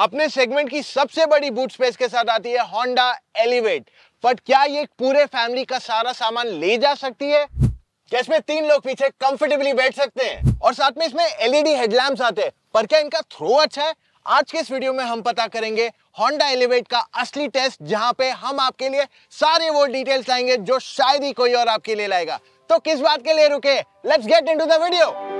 अपने सेगमेंट की सबसे बड़ी बूट स्पेस के साथ आती है होंडा एलिवेट बट क्या ये पूरे फैमिली का सारा सामान ले जा सकती है क्या इसमें तीन लोग पीछे कंफर्टेबली बैठ सकते हैं और साथ में इसमें एलईडी हेडलैम्प आते हैं पर क्या इनका थ्रो अच्छा है आज के इस वीडियो में हम पता करेंगे होंडा एलिवेट का असली टेस्ट जहां पे हम आपके लिए सारे वो डिटेल्स लाएंगे जो शायद ही कोई और आपके लिए लाएगा तो किस बात के लिए रुके let's get into the video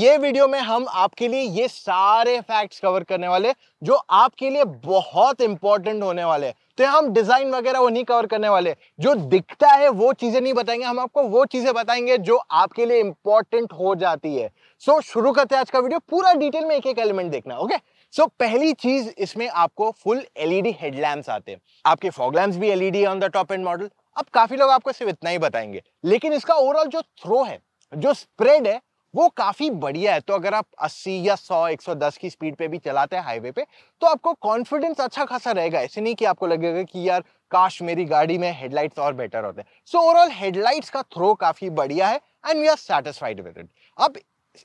ये वीडियो में हम आपके लिए ये सारे फैक्ट्स कवर करने वाले जो आपके लिए बहुत इंपॉर्टेंट होने वाले तो हम डिजाइन वगैरह वो नहीं कवर करने वाले जो दिखता है वो चीजें नहीं बताएंगे हम आपको वो चीजें बताएंगे जो आपके लिए इंपॉर्टेंट हो जाती है सो so, शुरू करते हैं आज का वीडियो पूरा डिटेल में एक एक एलिमेंट देखना ओके okay? सो so, पहली चीज इसमें आपको फुल एलईडी हेडलैम्प आते हैं आपके फॉगलैम्प भी LED on the top end model अब काफी लोग आपको सिर्फ इतना ही बताएंगे लेकिन इसका ओवरऑल जो थ्रो है जो स्प्रेड है वो काफी बढ़िया है तो अगर आप 80 या 100 110 की स्पीड पे भी चलाते हैं हाईवे पे तो आपको कॉन्फिडेंस अच्छा खासा रहेगा ऐसे नहीं कि आपको लगेगा कि यार काश मेरी गाड़ी में हेडलाइट्स और बेटर होते सो ओवरऑल हेडलाइट्स का थ्रो काफी बढ़िया है and we are satisfied with it अब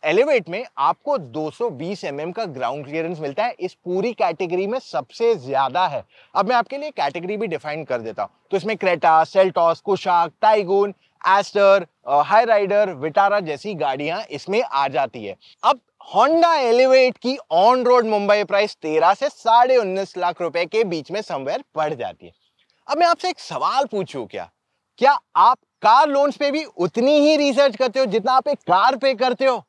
एलिवेट में आपको 220 mm का ग्राउंड क्लियरेंस मिलता है इस पूरी कैटेगरी में सबसे ज्यादा है अब मैं आपके लिए कैटेगरी भी डिफाइन कर देता हूँ तो इसमें Creta Seltos Kushaq Taigun Astor Hyryder Vitara जैसी गाड़ियां इसमें आ जाती है अब होंडा एलिवेट की ऑन रोड मुंबई प्राइस तेरह से साढ़े उन्नीस लाख रुपए के बीच में समवेयर पड़ जाती है अब मैं आपसे एक सवाल पूछू क्या क्या आप कार लोन्स पे भी उतनी ही रिसर्च करते हो जितना आप एक कार पे करते हो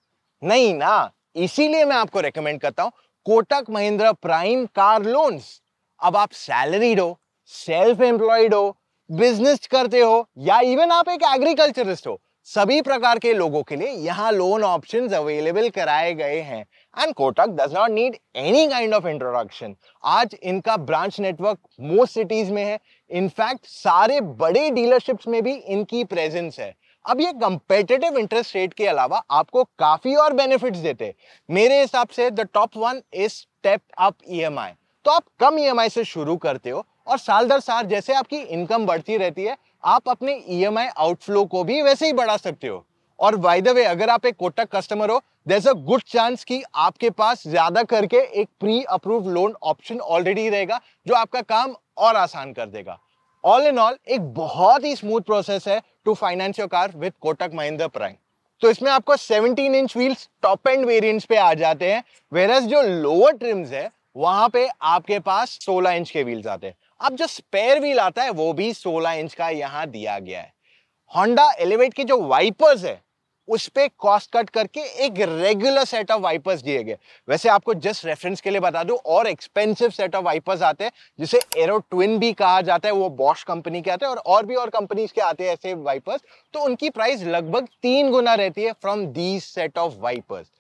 नहीं ना इसीलिए मैं आपको रेकमेंड करता हूं Kotak Mahindra prime car loans अब आप सैलरीड हो सेल्फ एम्प्लॉयड हो बिजनेस करते हो या इवन आप एक एग्रीकल्चरिस्ट हो सभी प्रकार के लोगों के लिए यहाँ लोन ऑप्शन अवेलेबल कराए गए हैं and Kotak does not need any kind of introduction आज इनका ब्रांच नेटवर्क मोस्ट सिटीज में है इनफैक्ट सारे बड़े डीलरशिप्स में भी इनकी प्रेजेंस है अब ये कंपेटेटिव इंटरेस्ट रेट के अलावा आपको काफी और बेनिफिट्स देते मेरे हिसाब से the top one is step up EMI तो आप कम ईएमआई e से शुरू करते हो और साल दर साल जैसे आपकी इनकम बढ़ती रहती है आप अपने ईएमआई e आउटफ्लो को भी वैसे ही बढ़ा सकते हो और बाय द वे अगर आप एक कोटक कस्टमर हो देर अ गुड चांस कि आपके पास ज्यादा करके एक pre approve loan option already रहेगा जो आपका काम और आसान कर देगा ऑल इन ऑल एक बहुत ही स्मूथ प्रोसेस है to finance your car with Kotak Mahindra prime तो इसमें आपको 17 inch wheels top end variants पे आ जाते हैं वेरस जो लोअर ट्रिम्स है वहां पे आपके पास 16 इंच के व्हील्स आते हैं अब जो स्पेयर व्हील आता है वो भी 16 इंच का यहाँ दिया गया है होंडा एलिवेट के जो वाइपर्स है उस पर कॉस्ट कट करके एक रेगुलर सेट ऑफ वाइपर्स दिए गए वैसे आपको जस्ट रेफरेंस के लिए बता दूं और एक्सपेंसिव सेट ऑफ वाइपर्स आते हैं जिसे एरो ट्विन भी कहा जाता है वो बॉश कंपनी के आते हैं और और भी और कंपनीज के आते हैं ऐसे वाइपर्स तो उनकी प्राइस लगभग तीन गुना रहती है from these set of wipers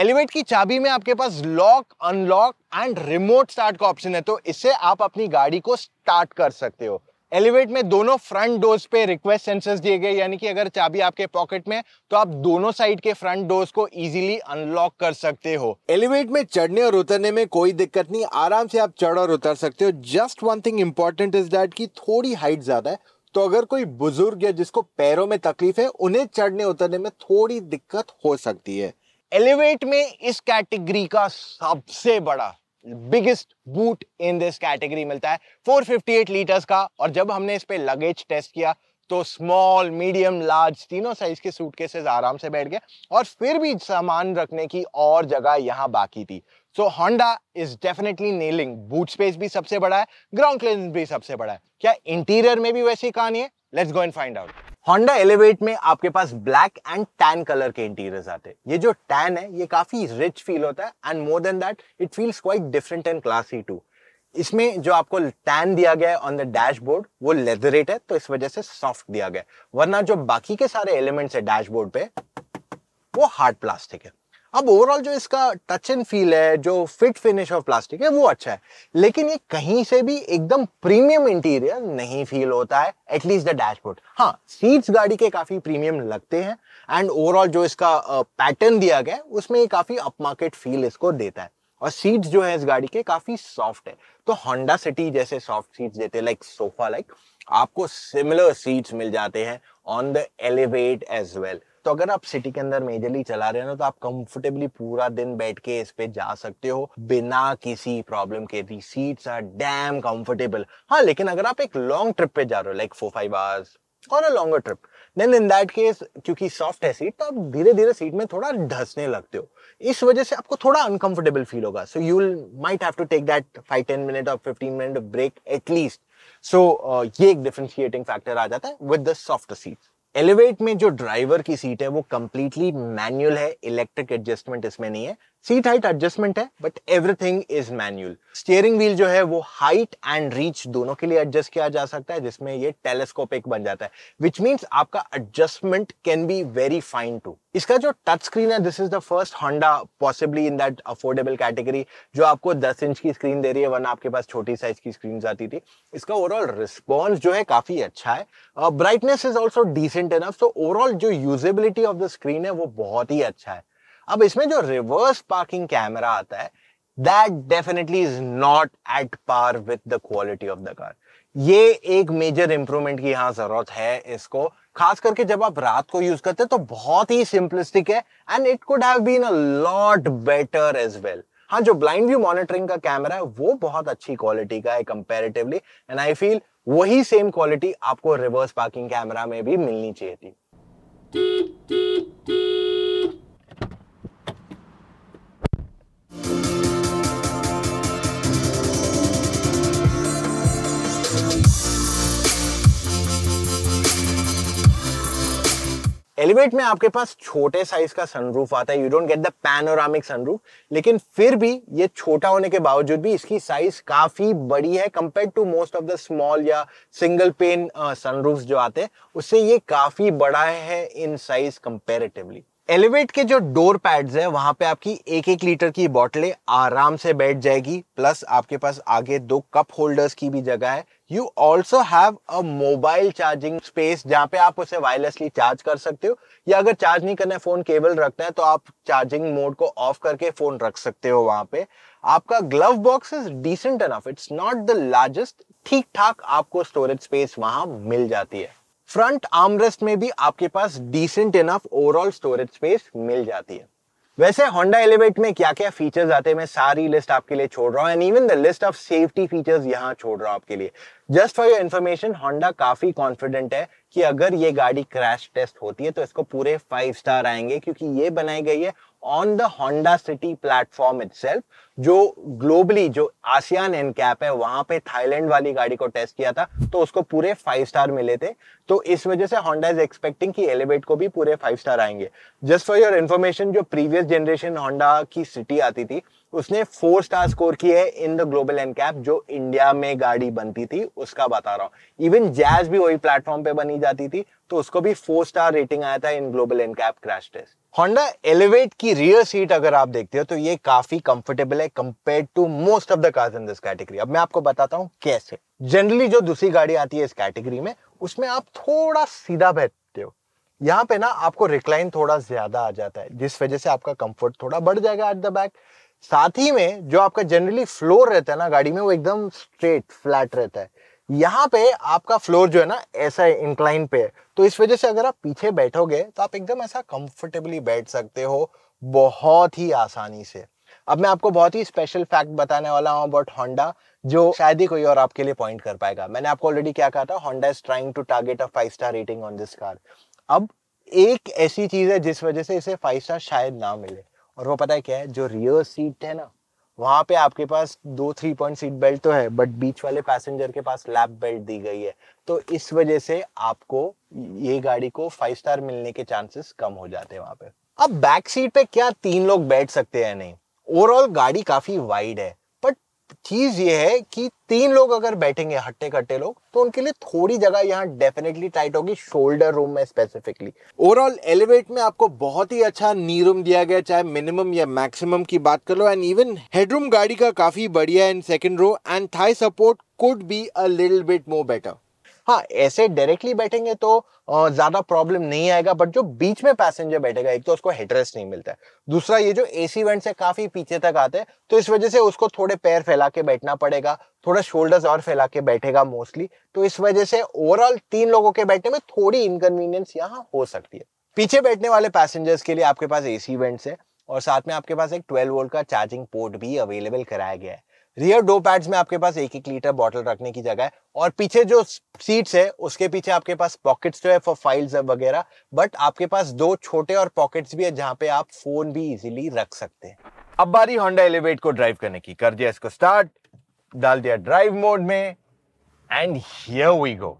Elevate की चाबी में आपके पास lock unlock and remote start का ऑप्शन है तो इससे आप अपनी गाड़ी को स्टार्ट कर सकते हो एलिवेट में दोनों फ्रंट डोर्स पे रिक्वेस्ट सेंसर्स दिए गए यानी कि अगर चाबी आपके पॉकेट में तो आप दोनों साइड के फ्रंट डोर्स को इजीली अनलॉक कर सकते हो एलिवेट में चढ़ने और उतरने में कोई दिक्कत नहीं आराम से आप चढ़ और उतर सकते हो just one thing important is that की थोड़ी हाइट ज्यादा है तो अगर कोई बुजुर्ग या जिसको पैरों में तकलीफ है उन्हें चढ़ने उतरने में थोड़ी दिक्कत हो सकती है एलिवेट में इस कैटेगरी का सबसे बड़ा biggest boot in this category मिलता है 458 लीटर्स का और जब हमने इस पे लगेज टेस्ट किया तो स्मॉल मीडियम लार्ज तीनों साइज के सूटकेसेस आराम से बैठ गए और फिर भी सामान रखने की और जगह यहाँ बाकी थी so Honda is definitely nailing boot space भी सबसे बड़ा है ग्राउंड क्लियरेंस भी सबसे बड़ा है क्या इंटीरियर में भी वैसी कहानी है let's go and find out Honda Elevate में आपके पास ब्लैक एंड टैन कलर के इंटीरियर्स आते हैं ये जो टैन है ये काफी रिच फील होता है and more than that it feels quite different and classy too इसमें जो आपको टैन दिया गया है ऑन द डैशबोर्ड वो लेदरेट है तो इस वजह से सॉफ्ट दिया गया वरना जो बाकी के सारे एलिमेंट्स है डैशबोर्ड पे वो हार्ड प्लास्टिक है अब ओवरऑल जो इसका टच एंड फील है जो फिट फिनिश ऑफ प्लास्टिक है वो अच्छा है लेकिन ये कहीं से भी एकदम प्रीमियम इंटीरियर नहीं फील होता है एटलीस्ट द डैशबोर्ड हाँ सीट्स गाड़ी के काफ़ी प्रीमियम लगते हैं एंड ओवरऑल जो इसका पैटर्न दिया गया है उसमें ये काफ़ी अपमार्केट फील इसको देता है और सीट्स जो है इस गाड़ी के काफ़ी सॉफ्ट है तो होंडा सिटी जैसे सॉफ्ट सीट्स देते लाइक सोफा लाइक आपको सिमिलर सीट्स मिल जाते हैं on the Elevate as well तो अगर आप सिटी के अंदर मेजरली चला रहे हो ना तो आप कंफर्टेबली पूरा दिन बैठ के इस पे जा सकते हो बिना किसी प्रॉब्लम के the seats are damn comfortable हाँ लेकिन अगर आप एक लॉन्ग ट्रिप पे जा रहे हो लाइक फोर फाइव आवर्स और a longer trip then in that case क्योंकि सॉफ्ट है सीट तो आप धीरे धीरे सीट में थोड़ा ढसने लगते हो इस वजह से आपको थोड़ा अनकंफर्टेबल फील होगा so you might have to take that five ten minute और fifteen minute break at least so ये एक डिफ्रेंशिएटिंग फैक्टर आ जाता है with the soft seats Elevate में जो ड्राइवर की सीट है वो कंप्लीटली मैनुअल है इलेक्ट्रिक एडजस्टमेंट इसमें नहीं है सीट हाइट एडजस्टमेंट है but everything is manual steering wheel जो है वो हाइट एंड रीच दोनों के लिए एडजस्ट किया जा सकता है जिसमें ये टेलीस्कोपिक बन जाता है विच मीन्स आपका adjustment can be very fine too इसका जो टच स्क्रीन है this is the first Honda possibly in that affordable category जो आपको 10 इंच की स्क्रीन दे रही है वरना आपके पास छोटी साइज की स्क्रीन आती थी इसका ओवरऑल रिस्पॉन्स जो है काफी अच्छा है brightness is also decent enough so overall जो यूजेबिलिटी ऑफ द स्क्रीन है वो बहुत ही अच्छा है अब इसमें जो रिवर्स पार्किंग कैमरा आता है that definitely is not at par with the quality of the car ये एक मेजर इंप्रूवमेंट की यहां जरूरत है इसको खास करके जब आप रात को यूज करते हैं तो बहुत ही सिंपलिस्टिक है and it could have been a lot better as well हाँ जो ब्लाइंड व्यू मॉनिटरिंग का कैमरा है वो बहुत अच्छी क्वालिटी का है कंपेरेटिवली एंड आई फील वही सेम क्वालिटी आपको रिवर्स पार्किंग कैमरा में भी मिलनी चाहिए थी प्राइवेट में आपके पास छोटे साइज का सनरूफ आता है you don't get the panoramic sunroof लेकिन फिर भी ये छोटा होने के बावजूद भी इसकी साइज काफी बड़ी है compare to most of the small या सिंगल पेन सनरूफ जो आते हैं उससे ये काफी बड़ा है इन साइज कंपेरेटिवली एलिवेट के जो डोर पैड्स है वहां पे आपकी एक एक लीटर की बॉटलें आराम से बैठ जाएगी प्लस आपके पास आगे दो कप होल्डर्स की भी जगह है you also have a mobile charging space जहाँ पे आप उसे वायरलेसली चार्ज कर सकते हो या अगर चार्ज नहीं करना है फोन केबल रखना है तो आप चार्जिंग मोड को ऑफ करके फोन रख सकते हो वहां पे आपका glove box is decent enough it's not the largest ठीक ठाक आपको स्टोरेज स्पेस वहां मिल जाती है फ्रंट आर्मरेस्ट में भी आपके पास decent enough overall storage space मिल जाती है वैसे होंडा एलिवेट में क्या क्या फीचर्स आते हैं मैं सारी लिस्ट आपके लिए छोड़ रहा हूँ and even the list of safety features यहाँ छोड़ रहा हूँ आपके लिए just for your information Honda काफी कॉन्फिडेंट है कि अगर ये गाड़ी क्रैश टेस्ट होती है तो इसको पूरे फाइव स्टार आएंगे क्योंकि ये बनाई गई है on the Honda City platform itself जो ग्लोबली जो आसियान एन कैप है वहां पे थाईलैंड वाली गाड़ी को टेस्ट किया था तो उसको पूरे फाइव स्टार मिले थे तो इस वजह से होंडा इज एक्सपेक्टिंग कि एलिवेट को भी पूरे फाइव स्टार आएंगे जस्ट फॉर योर इन्फॉर्मेशन जो प्रीवियस जनरेशन होंडा की सिटी आती थी उसने फोर स्टार स्कोर की है in the global NCAP जो इंडिया में गाड़ी बनती थी उसका बता रहा हूँ इवन जैज भी वही प्लेटफॉर्म पे बनी जाती थी तो उसको भी फोर स्टार रेटिंग आया था in global NCAP crash test Honda Elevate की रियर सीट अगर आप देखते हो तो ये काफी कंफर्टेबल है compare to most of the cars in this category अब मैं आपको बताता हूँ कैसे जनरली जो दूसरी गाड़ी आती है इस कैटेगरी में उसमें आप थोड़ा सीधा बैठते हो यहाँ पे ना आपको रिक्लाइन थोड़ा ज्यादा आ जाता है जिस वजह से आपका कंफर्ट थोड़ा बढ़ जाएगा एट द बैक साथ ही में जो आपका जनरली फ्लोर रहता है ना गाड़ी में वो एकदम स्ट्रेट फ्लैट रहता है यहाँ पे आपका फ्लोर जो है ना ऐसा है इंक्लाइन पे है तो इस वजह से अगर आप पीछे बैठोगे तो आप एकदम ऐसा कंफर्टेबली बैठ सकते हो बहुत ही आसानी से अब मैं आपको बहुत ही स्पेशल फैक्ट बताने वाला हूँ अबाउट होंडा जो शायद ही कोई और आपके लिए पॉइंट कर पाएगा मैंने आपको ऑलरेडी क्या कहा था Honda is trying to target a five star rating on this car अब एक ऐसी चीज है जिस वजह से इसे फाइव स्टार शायद ना मिले और वो पता है क्या है जो रियर सीट है ना वहां पे आपके पास दो थ्री पॉइंट सीट बेल्ट तो है बट बीच वाले पैसेंजर के पास लैप बेल्ट दी गई है तो इस वजह से आपको ये गाड़ी को फाइव स्टार मिलने के चांसेस कम हो जाते हैं वहां पे अब बैक सीट पे क्या तीन लोग बैठ सकते हैं नहीं ओवरऑल गाड़ी काफी वाइड है चीज ये है कि तीन लोग अगर बैठेंगे हट्टे कट्टे लोग तो उनके लिए थोड़ी जगह यहाँ डेफिनेटली टाइट होगी शोल्डर रूम में स्पेसिफिकली ओवरऑल एलिवेट में आपको बहुत ही अच्छा नी रूम दिया गया चाहे मिनिमम या मैक्सिमम की बात कर लो एंड इवन हेडरूम गाड़ी का काफी बढ़िया and second row and thigh support could be a little bit more better हाँ ऐसे डायरेक्टली बैठेंगे तो ज़्यादा प्रॉब्लम नहीं आएगा बट जो बीच में पैसेंजर बैठेगा एक तो उसको हेडरेस्ट नहीं मिलता है दूसरा ये जो एसी वेंट से काफ़ी पीछे तक आते हैं तो इस वजह से उसको थोड़े पैर फैला के बैठना पड़ेगा थोड़ा शोल्डर्स और फैला के बैठेगा मोस्टली तो इस वजह से ओवरऑल तीन लोगों के बैठने में थोड़ी इनकन्वीनियंस यहाँ हो सकती है पीछे बैठने वाले पैसेंजर्स के लिए आपके पास एसी वेंट्स है और साथ में आपके पास एक 12 वोल्ट का चार्जिंग पोर्ट भी अवेलेबल कराया गया है रियर डो पैड्स में आपके पास एक एक लीटर बॉटल रखने की जगह है और पीछे जो सीट्स है उसके पीछे आपके पास पॉकेट्स जो है फॉर फाइल्स वगैरह बट आपके पास दो छोटे और पॉकेट्स भी है जहां पे आप फोन भी इजीली रख सकते हैं अब बारी होंडा एलिवेट को ड्राइव करने की कर दिया इसको स्टार्ट डाल दिया ड्राइव मोड में and here we go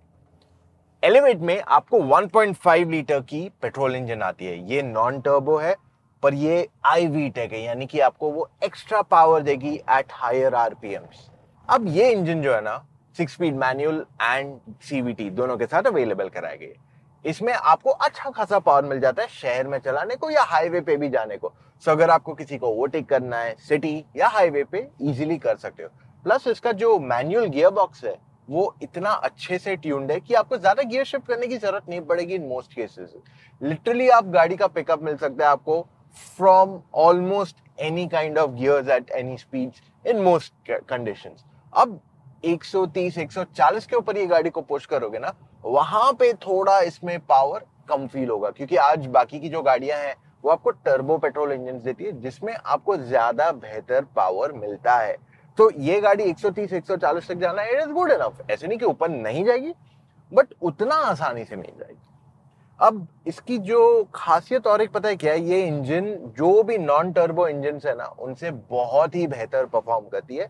Elevate में आपको 1.5 लीटर की पेट्रोल इंजन आती है ये नॉन टर्बो है पर ये आई वी टेक है यानी कि आपको वो एक्स्ट्रा पावर देगी एट हायर आर अब ये इंजन जो है ना six speed manual and C दोनों के साथ अवेलेबल कराया गया इसमें आपको अच्छा खासा पावर मिल जाता है शहर में चलाने को या हाईवे पे भी जाने को सो अगर आपको किसी को ओवरटेक करना है सिटी या हाईवे पे इजीली कर सकते हो प्लस इसका जो मैनुअल गियर बॉक्स है वो इतना अच्छे से ट्यून्ड है कि आपको ज्यादा गियर शिफ्ट करने की जरूरत नहीं पड़ेगी इन मोस्ट केसेस लिटरली आप गाड़ी का पिकअप मिल सकता है आपको from almost any kind of gears at any speeds in most conditions. अब 130, 140 के ऊपर ये गाड़ी को पुश करोगे ना वहां पे थोड़ा इसमें पावर कम फील होगा क्योंकि आज बाकी की जो गाड़ियां हैं वो आपको टर्बो पेट्रोल इंजन देती है जिसमें आपको ज्यादा बेहतर पावर मिलता है तो ये गाड़ी 130 140 तक जाना है इट इज गुड इनफ ऐसे नहीं कि ऊपर नहीं जाएगी बट उतना आसानी से नहीं जाएगी अब इसकी जो खासियत और एक पता है क्या है ये इंजन जो भी नॉन टर्बो इंजन है ना उनसे बहुत ही बेहतर परफॉर्म करती है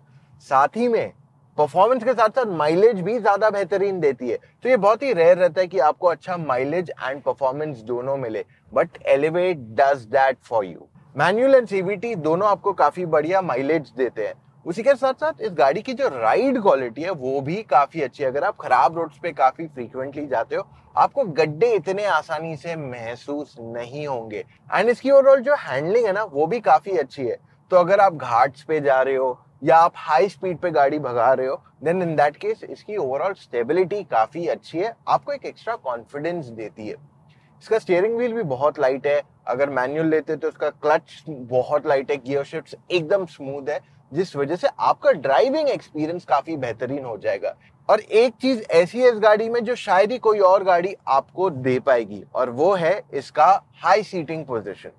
साथ ही में परफॉर्मेंस के साथ साथ माइलेज भी ज़्यादा बेहतरीन देती है तो ये बहुत ही रेयर रहता है कि आपको अच्छा माइलेज एंड परफॉर्मेंस दोनों मिले but Elevate does that for you manual and CVT दोनों आपको काफ़ी बढ़िया माइलेज देते हैं उसी के साथ साथ इस गाड़ी की जो राइड क्वालिटी है वो भी काफ़ी अच्छी है अगर आप ख़राब रोड्स पे काफ़ी फ्रीक्वेंटली जाते हो आपको गड्ढे इतने आसानी से महसूस नहीं होंगे एंड इसकी ओवरऑल जो हैंडलिंग है ना वो भी काफ़ी अच्छी है तो अगर आप घाट्स पे जा रहे हो या आप हाई स्पीड पे गाड़ी भगा रहे हो देन इन दैट केस इसकी ओवरऑल स्टेबिलिटी काफ़ी अच्छी है आपको एक एक्स्ट्रा कॉन्फिडेंस देती है इसका स्टीयरिंग व्हील भी बहुत लाइट है अगर मैनुअल लेते तो उसका क्लच बहुत लाइट है गियर शिफ्ट एकदम स्मूथ है जिस वजह से आपका ड्राइविंग एक्सपीरियंस काफी बेहतरीन हो जाएगा और एक चीज ऐसी है इस गाड़ी में जो शायद ही कोई और गाड़ी आपको दे पाएगी और वो है इसका हाई सीटिंग पोजिशन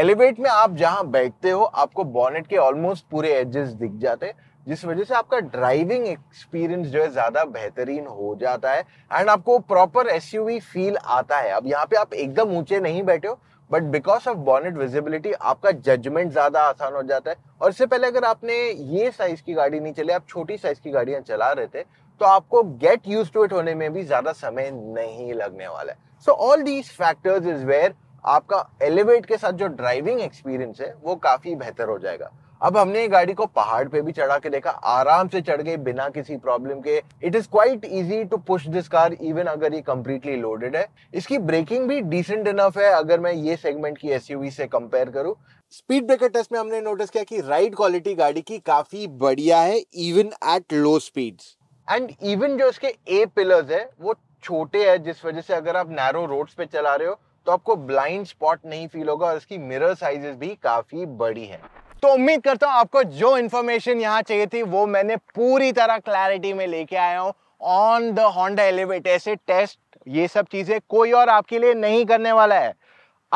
एलिवेट में आप जहां बैठते हो आपको बॉनेट के ऑलमोस्ट पूरे एजेस दिख जाते हैं जिस वजह से आपका ड्राइविंग एक्सपीरियंस जो है ज़्यादा बेहतरीन हो जाता है एंड आपको प्रॉपर एस फील आता है अब यहाँ पे आप एकदम ऊंचे नहीं बैठे हो but because of bonnet visibility आपका जजमेंट ज़्यादा आसान हो जाता है और इससे पहले अगर आपने ये साइज़ की गाड़ी नहीं चली आप छोटी साइज़ की गाड़ियां चला रहे थे तो आपको गेट यूज टू इट होने में भी ज़्यादा समय नहीं लगने वाला है so all these factors is where आपका एलिवेट के साथ जो ड्राइविंग एक्सपीरियंस है वो काफ़ी बेहतर हो जाएगा अब हमने ये गाड़ी को पहाड़ पे भी चढ़ा के देखा आराम से चढ़ गई बिना किसी प्रॉब्लम के it is quite easy to push this car even अगर ये कम्प्लीटली लोडेड है इसकी ब्रेकिंग भी डिसेंट इनफ है अगर मैं ये सेगमेंट की एस से कंपेयर करूँ स्पीड ब्रेकर टेस्ट में हमने नोटिस किया कि राइड क्वालिटी गाड़ी की काफी बढ़िया है even at low speeds and even जो इसके ए पिलर्स है वो छोटे है जिस वजह से अगर आप नैरो रोड्स पे चला रहे हो तो आपको ब्लाइंड स्पॉट नहीं फील होगा और इसकी मिरर साइजेस भी काफी बड़ी है तो उम्मीद करता हूँ आपको जो इन्फॉर्मेशन यहाँ चाहिए थी वो मैंने पूरी तरह क्लैरिटी में लेके आया हूँ ऑन द होंडा एलिवेट ऐसे टेस्ट ये सब चीज़ें कोई और आपके लिए नहीं करने वाला है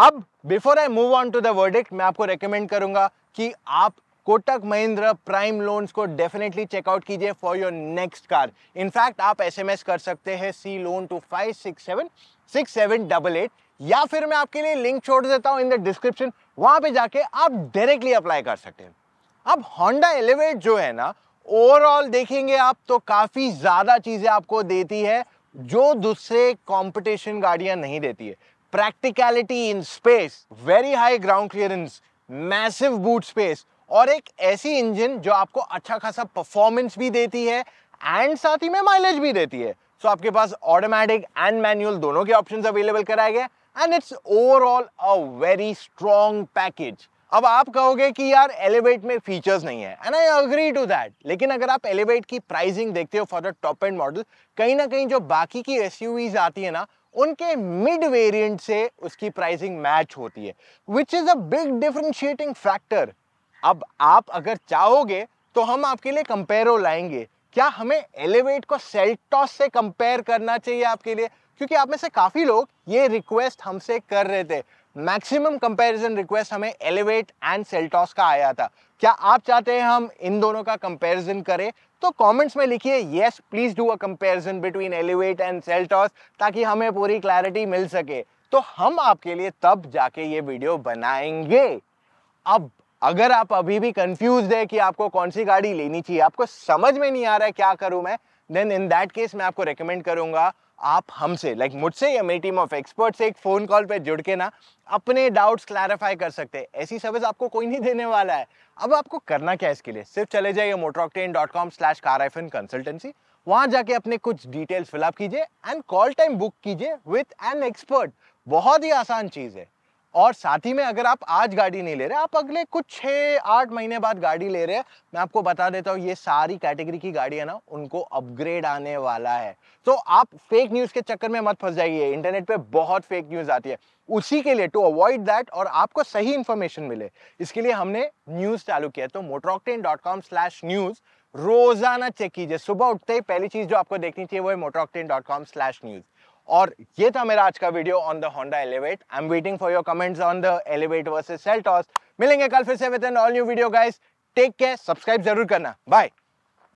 अब before I move on to the verdict मैं आपको रेकमेंड करूंगा कि आप कोटक महिंद्र प्राइम लोन्स को डेफिनेटली चेकआउट कीजिए for your next car in fact आप एसएमएस कर सकते हैं C loan to five six seven six seven double eight या फिर मैं आपके लिए लिंक छोड़ देता हूँ इन द डिस्क्रिप्शन वहां पे जाके आप डायरेक्टली अप्लाई कर सकते हैं अब होंडा एलिवेट जो है ना ओवरऑल देखेंगे आप तो काफ़ी ज़्यादा चीज़ें आपको देती है जो दूसरे कंपटीशन गाड़ियां नहीं देती है practicality in space very high ground clearance massive boot space और एक ऐसी इंजन जो आपको अच्छा खासा परफॉर्मेंस भी देती है एंड साथ ही में माइलेज भी देती है सो so आपके पास ऑटोमेटिक एंड मैनुअल दोनों के ऑप्शंस अवेलेबल कराए गए and it's overall a very strong package अब आप कहोगे कि यार एलिवेट में फीचर्स नहीं है and I agree to that लेकिन अगर आप एलिवेट की प्राइसिंग देखते हो for the top end model कहीं ना कहीं जो बाकी की एस आती है ना उनके मिड वेरिएंट से उसकी प्राइसिंग मैच होती है which is a big differentiating factor अब आप अगर चाहोगे तो हम आपके लिए कंपेयर लाएंगे क्या हमें एलिवेट को सेल्टॉस से कंपेयर करना चाहिए आपके लिए क्योंकि आप में से काफ़ी लोग ये रिक्वेस्ट हमसे कर रहे थे मैक्सिमम कंपैरिजन रिक्वेस्ट हमें एलिवेट एंड सेल्टॉस का आया था क्या आप चाहते हैं हम इन दोनों का कंपैरिजन करें तो कमेंट्स में लिखिए yes please do a comparison between Elevate and Seltos ताकि हमें पूरी क्लैरिटी मिल सके तो हम आपके लिए तब जाके ये वीडियो बनाएंगे अब अगर आप अभी भी कंफ्यूज है कि आपको कौन सी गाड़ी लेनी चाहिए आपको समझ में नहीं आ रहा है क्या करूं मैं देन इन दैट केस मैं आपको रिकमेंड करूंगा आप हमसे लाइक like मुझसे या मेरी टीम ऑफ एक्सपर्ट से एक फ़ोन कॉल पे जुड़ के ना अपने डाउट्स क्लैरिफाई कर सकते हैं ऐसी सर्विस आपको कोई नहीं देने वाला है अब आपको करना क्या है इसके लिए सिर्फ चले जाइए Motoroctane dot com slash car consultancy वहाँ जाके अपने कुछ डिटेल्स फिलअप कीजिए एंड कॉल टाइम बुक कीजिए विथ एन एक्सपर्ट बहुत ही आसान चीज़ है और साथ ही में अगर आप आज गाड़ी नहीं ले रहे आप अगले कुछ छः आठ महीने बाद गाड़ी ले रहे हैं मैं आपको बता देता हूँ ये सारी कैटेगरी की गाड़ी है ना उनको अपग्रेड आने वाला है तो आप फेक न्यूज़ के चक्कर में मत फंस जाइए इंटरनेट पे बहुत फेक न्यूज़ आती है उसी के लिए टू अवॉइड दैट और आपको सही इन्फॉर्मेशन मिले इसके लिए हमने न्यूज़ चालू किया तो Motoroctane dot com slash news रोज़ाना चेक कीजिए सुबह उठते ही पहली चीज़ जो आपको देखनी चाहिए वो है Motoroctane dot com slash news और ये था मेरा आज का video on the Honda Elevate I am waiting for your comments on the Elevate versus Seltos मिलेंगे कल फिर से with an all new video guys take care subscribe जरूर करना बाय